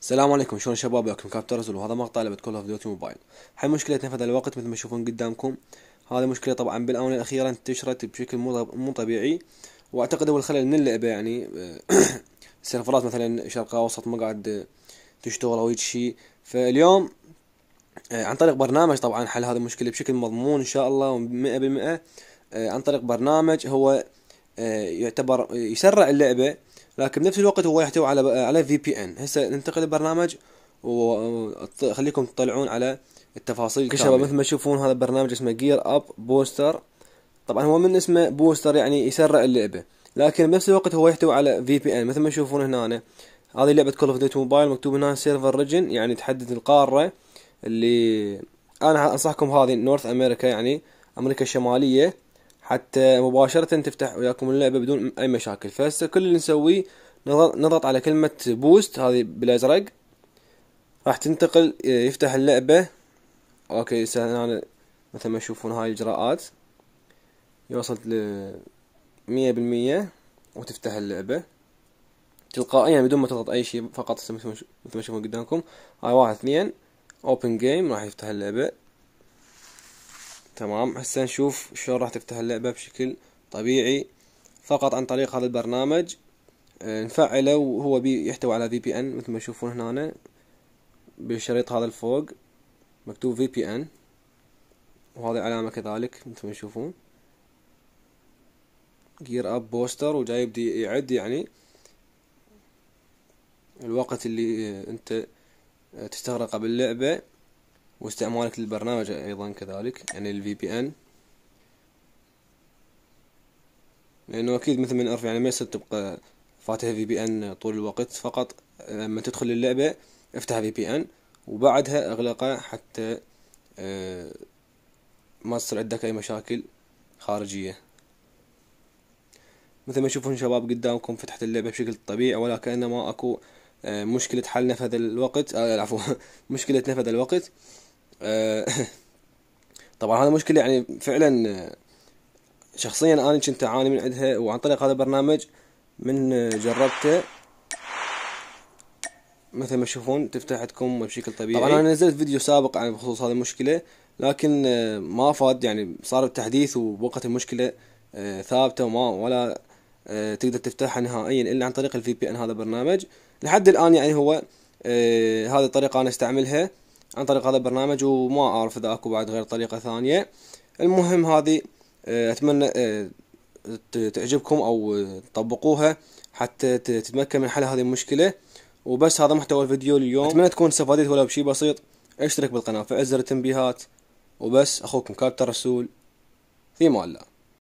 السلام عليكم شلون شباب وياكم كابترز وهذا مقطع لعبة كول اوف ديوتي موبايل هاي مشكلة نفذ الوقت مثل ما تشوفون قدامكم هذه مشكلة طبعا بالاونه الاخيرة انتشرت بشكل مو طبيعي واعتقد هو الخلل من اللعبة يعني السيرفرات آه، مثلا شرق اوسط ما قاعد تشتغل او شيء فاليوم آه، عن طريق برنامج طبعا حل هذه المشكلة بشكل مضمون ان شاء الله 100% آه، عن طريق برنامج هو يعتبر يسرع اللعبة لكن بنفس الوقت هو يحتوي على على في بي ان هسه ننتقل للبرنامج وخليكم تطلعون على التفاصيل كل شباب مثل ما تشوفون هذا البرنامج اسمه جير اب بوستر طبعا هو من اسمه بوستر يعني يسرع اللعبه لكن بنفس الوقت هو يحتوي على في بي ان مثل ما تشوفون هنا أنا. هذه لعبه كول اوف ديوتي موبايل مكتوب هنا سيرفر ريجن يعني تحدد القاره اللي انا انصحكم هذه نورث امريكا يعني امريكا الشماليه حتى مباشرة تفتح وياكم اللعبة بدون أي مشاكل فهسه كل اللي نسويه نضغط على كلمة بوست هذه بالأزرق راح تنتقل آه، يفتح اللعبة أوكي أنا مثل ما تشوفون هاي الإجراءات يوصل مية بالمية وتفتح اللعبة تلقائيا يعني بدون ما تضغط أي شيء فقط مثل ما تشوفون قدامكم هاي واحد اثنين أوبن جيم راح يفتح اللعبة تمام هسه نشوف شلون راح تفتح اللعبة بشكل طبيعي فقط عن طريق هذا البرنامج آه، نفعله وهو يحتوي على في بي ان مثل ما تشوفون هنا بالشريط هذا الفوق مكتوب في بي ان وهذه علامة كذلك مثل ما تشوفون جير اب بوستر وجاي يبدي يعد يعني الوقت اللي آه، انت آه، تستغرقه باللعبة واستعمالك للبرنامج ايضا كذلك يعني الفي بي ان لانه اكيد مثل ما نعرف يعني ما يصير تبقى فاتح في بي ان طول الوقت فقط لما تدخل اللعبة افتح في بي ان وبعدها اغلقه حتى آه، ما تصير عندك اي مشاكل خارجية مثل ما تشوفون شباب قدامكم فتحت اللعبة بشكل طبيعي ولا كأنما اكو آه، مشكلة حل نفذ الوقت آه عفوا مشكلة نفذ الوقت آه، طبعا هذا مشكله يعني فعلا آه، شخصيا انا كنت اعاني من عندها وعن طريق هذا البرنامج من آه، جربته مثل ما تشوفون تفتح عندكم بشكل طبيعي طبعا انا نزلت فيديو سابق عن بخصوص هذه المشكله لكن ما فاد يعني صار التحديث وبوقت المشكله ثابته وما ولا تقدر تفتحها نهائيا الا عن طريق الفي بي ان هذا البرنامج لحد الان يعني هو هذه الطريقه انا استعملها عن طريق هذا البرنامج وما أعرف إذا أكو بعد غير طريقة ثانية المهم هذه آه، أتمنى آه، تعجبكم أو آه، تطبقوها حتى تتمكن من حل هذه المشكلة وبس هذا محتوى الفيديو اليوم أتمنى تكون استفادت ولو بشيء بسيط اشترك بالقناة فعل زر التنبيهات وبس أخوكم كابتن رسول في مال الله